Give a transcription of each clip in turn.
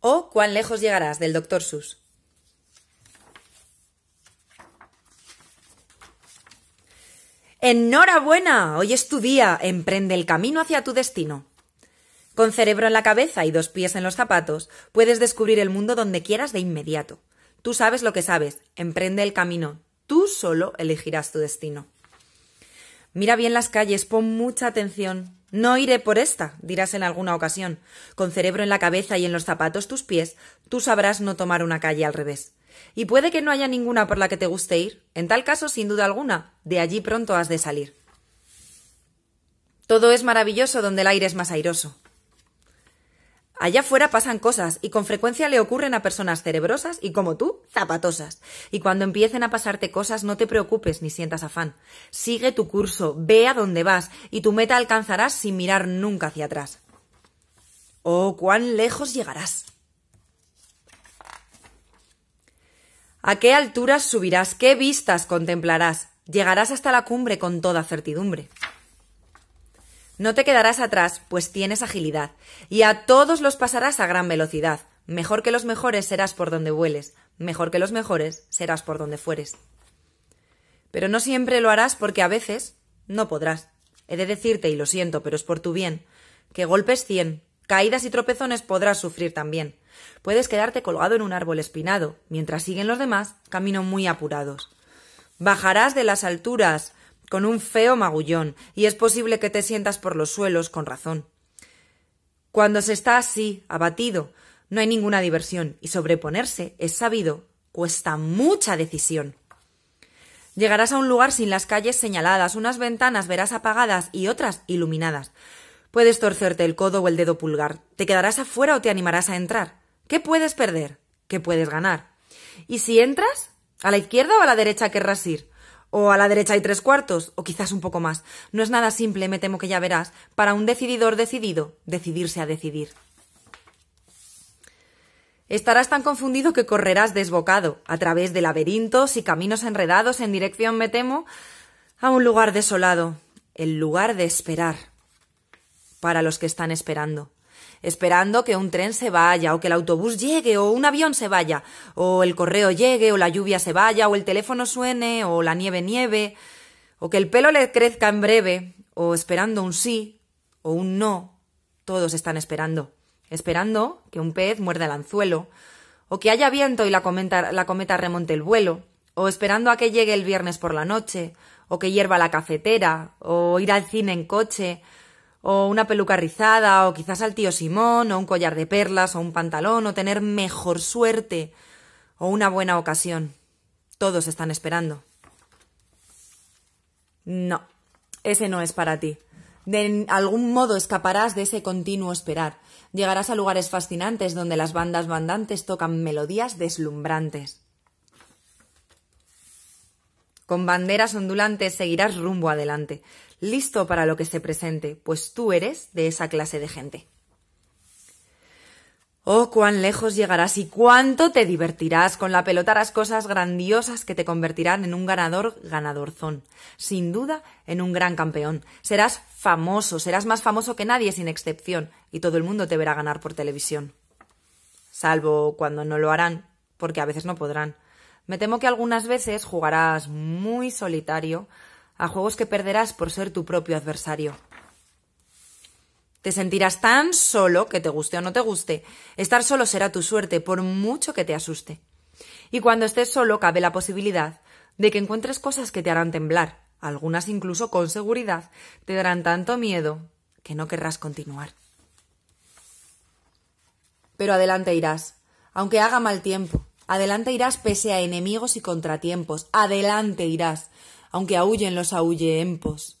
o cuán lejos llegarás del doctor Sus. Enhorabuena, hoy es tu día, emprende el camino hacia tu destino. Con cerebro en la cabeza y dos pies en los zapatos, puedes descubrir el mundo donde quieras de inmediato. Tú sabes lo que sabes, emprende el camino, tú solo elegirás tu destino. Mira bien las calles, pon mucha atención, no iré por esta, dirás en alguna ocasión. Con cerebro en la cabeza y en los zapatos tus pies, tú sabrás no tomar una calle al revés. Y puede que no haya ninguna por la que te guste ir. En tal caso, sin duda alguna, de allí pronto has de salir. Todo es maravilloso donde el aire es más airoso. Allá afuera pasan cosas y con frecuencia le ocurren a personas cerebrosas y como tú, zapatosas. Y cuando empiecen a pasarte cosas no te preocupes ni sientas afán. Sigue tu curso, ve a dónde vas y tu meta alcanzarás sin mirar nunca hacia atrás. Oh, cuán lejos llegarás. ¿A qué alturas subirás? ¿Qué vistas contemplarás? Llegarás hasta la cumbre con toda certidumbre. No te quedarás atrás, pues tienes agilidad, y a todos los pasarás a gran velocidad. Mejor que los mejores serás por donde vueles, mejor que los mejores serás por donde fueres. Pero no siempre lo harás porque a veces no podrás. He de decirte, y lo siento, pero es por tu bien, que golpes cien, caídas y tropezones podrás sufrir también. Puedes quedarte colgado en un árbol espinado, mientras siguen los demás camino muy apurados. Bajarás de las alturas con un feo magullón, y es posible que te sientas por los suelos con razón. Cuando se está así, abatido, no hay ninguna diversión, y sobreponerse, es sabido, cuesta mucha decisión. Llegarás a un lugar sin las calles señaladas, unas ventanas verás apagadas y otras iluminadas. Puedes torcerte el codo o el dedo pulgar, te quedarás afuera o te animarás a entrar. ¿Qué puedes perder? ¿Qué puedes ganar? Y si entras, ¿a la izquierda o a la derecha querrás ir? o a la derecha hay tres cuartos, o quizás un poco más. No es nada simple, me temo que ya verás, para un decididor decidido, decidirse a decidir. Estarás tan confundido que correrás desbocado, a través de laberintos y caminos enredados en dirección, me temo, a un lugar desolado, el lugar de esperar, para los que están esperando esperando que un tren se vaya, o que el autobús llegue, o un avión se vaya, o el correo llegue, o la lluvia se vaya, o el teléfono suene, o la nieve nieve, o que el pelo le crezca en breve, o esperando un sí, o un no. Todos están esperando. Esperando que un pez muerda el anzuelo, o que haya viento y la cometa, la cometa remonte el vuelo, o esperando a que llegue el viernes por la noche, o que hierva la cafetera, o ir al cine en coche, o una peluca rizada, o quizás al tío Simón, o un collar de perlas, o un pantalón, o tener mejor suerte, o una buena ocasión. Todos están esperando. No, ese no es para ti. De algún modo escaparás de ese continuo esperar. Llegarás a lugares fascinantes donde las bandas bandantes tocan melodías deslumbrantes. Con banderas ondulantes seguirás rumbo adelante listo para lo que se presente, pues tú eres de esa clase de gente. Oh, cuán lejos llegarás y cuánto te divertirás con la pelota harás cosas grandiosas que te convertirán en un ganador ganadorzón, sin duda en un gran campeón. Serás famoso, serás más famoso que nadie sin excepción, y todo el mundo te verá ganar por televisión. Salvo cuando no lo harán, porque a veces no podrán. Me temo que algunas veces jugarás muy solitario a juegos que perderás por ser tu propio adversario. Te sentirás tan solo, que te guste o no te guste. Estar solo será tu suerte, por mucho que te asuste. Y cuando estés solo, cabe la posibilidad de que encuentres cosas que te harán temblar. Algunas incluso con seguridad te darán tanto miedo que no querrás continuar. Pero adelante irás, aunque haga mal tiempo. Adelante irás pese a enemigos y contratiempos. Adelante irás, aunque aúllen los aúlleempos.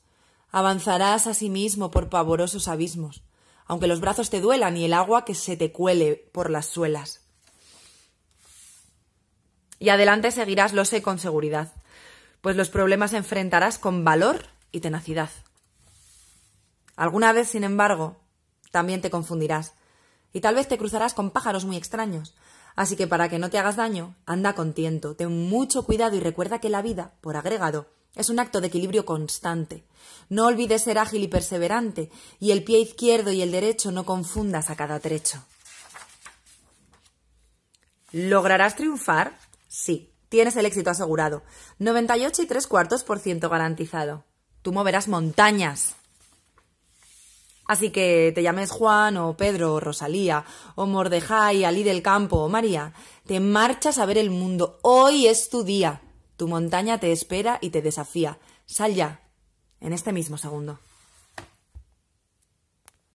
Avanzarás a sí mismo por pavorosos abismos, aunque los brazos te duelan y el agua que se te cuele por las suelas. Y adelante seguirás, lo sé, con seguridad, pues los problemas enfrentarás con valor y tenacidad. Alguna vez, sin embargo, también te confundirás, y tal vez te cruzarás con pájaros muy extraños, Así que para que no te hagas daño, anda con ten mucho cuidado y recuerda que la vida, por agregado, es un acto de equilibrio constante. No olvides ser ágil y perseverante, y el pie izquierdo y el derecho no confundas a cada trecho. ¿Lograrás triunfar? Sí, tienes el éxito asegurado. 98 y 3 cuartos por ciento garantizado. Tú moverás montañas. Así que te llames Juan o Pedro o Rosalía o Mordejai, Alí del Campo o María, te marchas a ver el mundo. Hoy es tu día. Tu montaña te espera y te desafía. Sal ya, en este mismo segundo.